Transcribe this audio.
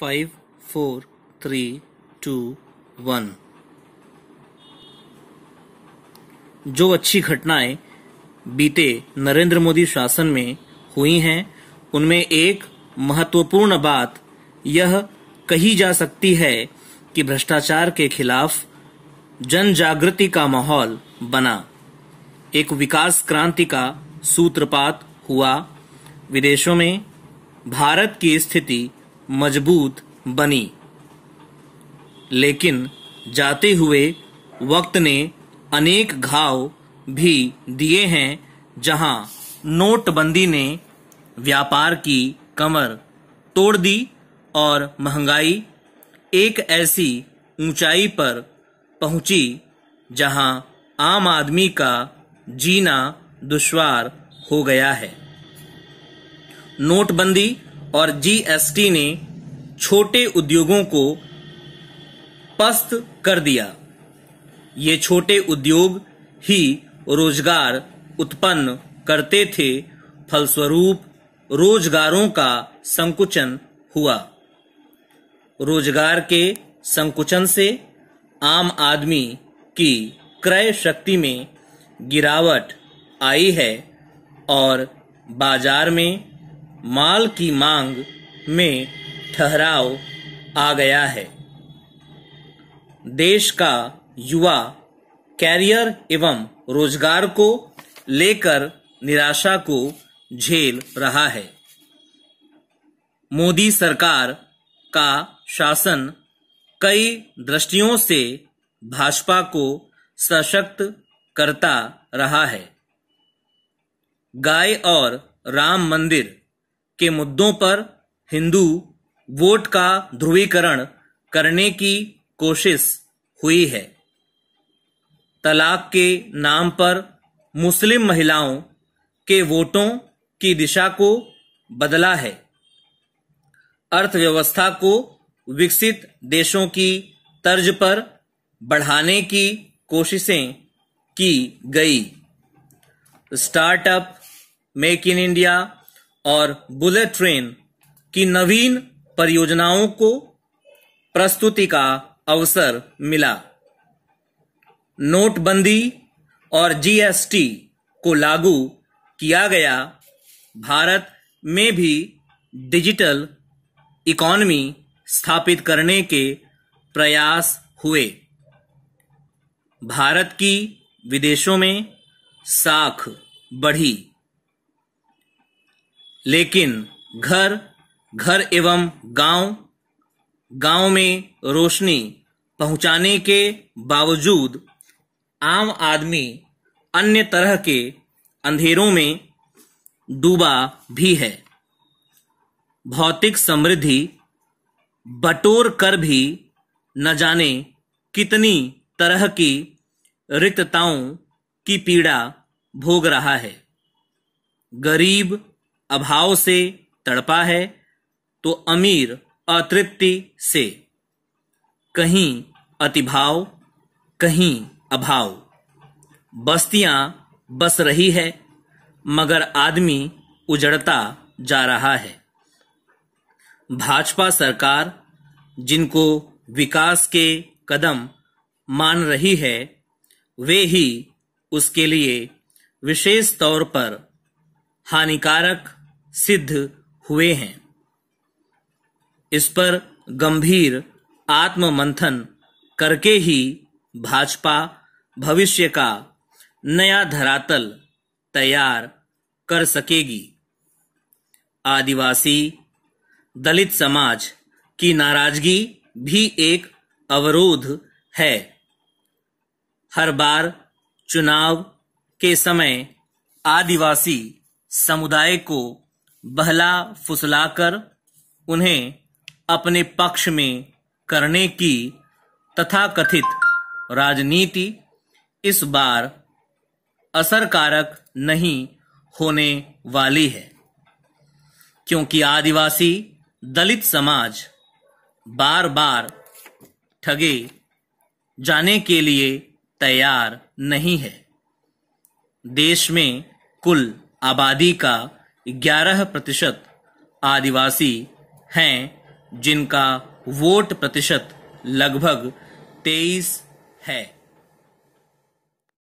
five four three two one जो अच्छी घटनाएं बीते नरेंद्र मोदी शासन में हुई हैं उनमें एक महत्वपूर्ण बात यह कही जा सकती है कि भ्रष्टाचार के खिलाफ जन जागृति का माहौल बना एक विकास क्रांति का सूत्रपात हुआ विदेशों में भारत की स्थिति मजबूत बनी लेकिन जाते हुए वक्त ने अनेक घाव भी दिए हैं जहां नोटबंदी ने व्यापार की कमर तोड़ दी और महंगाई एक ऐसी ऊंचाई पर पहुंची जहां आम आदमी का जीना दुश्वार हो गया है नोटबंदी और जीएसटी ने छोटे उद्योगों को पस्त कर दिया ये छोटे उद्योग ही रोजगार उत्पन्न करते थे फलस्वरूप रोजगारों का संकुचन हुआ रोजगार के संकुचन से आम आदमी की क्रय शक्ति में गिरावट आई है और बाजार में माल की मांग में ठहराव आ गया है देश का युवा कैरियर एवं रोजगार को लेकर निराशा को झेल रहा है मोदी सरकार का शासन कई दृष्टियों से भाजपा को सशक्त करता रहा है गाय और राम मंदिर के मुद्दों पर हिंदू वोट का ध्रुवीकरण करने की कोशिश हुई है तलाक के नाम पर मुस्लिम महिलाओं के वोटों की दिशा को बदला है अर्थव्यवस्था को विकसित देशों की तर्ज पर बढ़ाने की कोशिशें की गई स्टार्टअप मेक इन इंडिया और बुलेट ट्रेन की नवीन परियोजनाओं को प्रस्तुति का अवसर मिला नोटबंदी और जीएसटी को लागू किया गया भारत में भी डिजिटल इकॉनमी स्थापित करने के प्रयास हुए भारत की विदेशों में साख बढ़ी लेकिन घर घर एवं गांव गांव में रोशनी पहुंचाने के बावजूद आम आदमी अन्य तरह के अंधेरों में डूबा भी है भौतिक समृद्धि बटोर कर भी न जाने कितनी तरह की रिक्तताओं की पीड़ा भोग रहा है गरीब अभाव से तड़पा है तो अमीर अतृप्ति से कहीं अतिभाव कहीं अभाव बस्तियां बस रही है मगर आदमी उजड़ता जा रहा है भाजपा सरकार जिनको विकास के कदम मान रही है वे ही उसके लिए विशेष तौर पर हानिकारक सिद्ध हुए हैं इस पर गंभीर आत्म मंथन करके ही भाजपा भविष्य का नया धरातल तैयार कर सकेगी आदिवासी दलित समाज की नाराजगी भी एक अवरोध है हर बार चुनाव के समय आदिवासी समुदाय को बहला फुसलाकर उन्हें अपने पक्ष में करने की तथाकथित राजनीति इस बार असरकारक नहीं होने वाली है क्योंकि आदिवासी दलित समाज बार बार ठगे जाने के लिए तैयार नहीं है देश में कुल आबादी का ग्यारह प्रतिशत आदिवासी हैं जिनका वोट प्रतिशत लगभग तेईस है